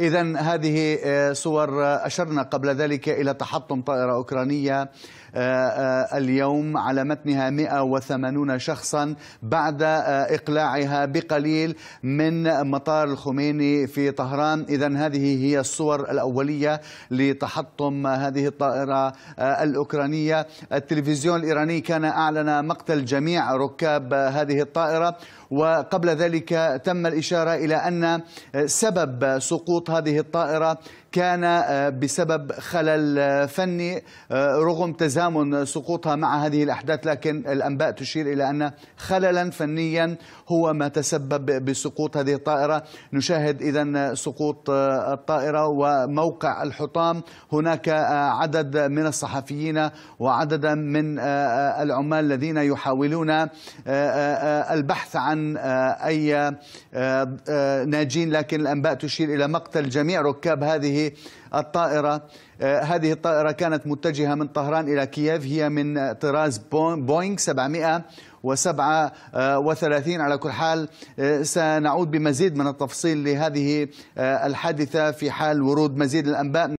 إذا هذه آه، صور آه، أشرنا قبل ذلك إلى تحطم طائرة أوكرانية آه، اليوم على متنها 180 شخصا بعد إقلاعها بقليل من مطار الخميني في طهران إذا هذه هي الصور الأولية لتحطم هذه الطائرة الأوكرانية التلفزيون الإيراني كان أعلن مقتل جميع ركاب هذه الطائرة وقبل ذلك تم الإشارة إلى أن سبب سقوط هذه الطائرة كان بسبب خلل فني رغم تزامن سقوطها مع هذه الأحداث لكن الأنباء تشير إلى أن خللا فنيا هو ما تسبب بسقوط هذه الطائرة نشاهد إذا سقوط الطائرة وموقع الحطام هناك عدد من الصحفيين وعددا من العمال الذين يحاولون البحث عن آه، أي آه، آه، ناجين لكن الأنباء تشير إلى مقتل جميع ركاب هذه الطائرة هذه الطائرة كانت متجهة من طهران إلى كييف هي من طراز بوينغ 700 و37 على كل حال سنعود بمزيد من التفصيل لهذه الحادثة في حال ورود مزيد الأنباء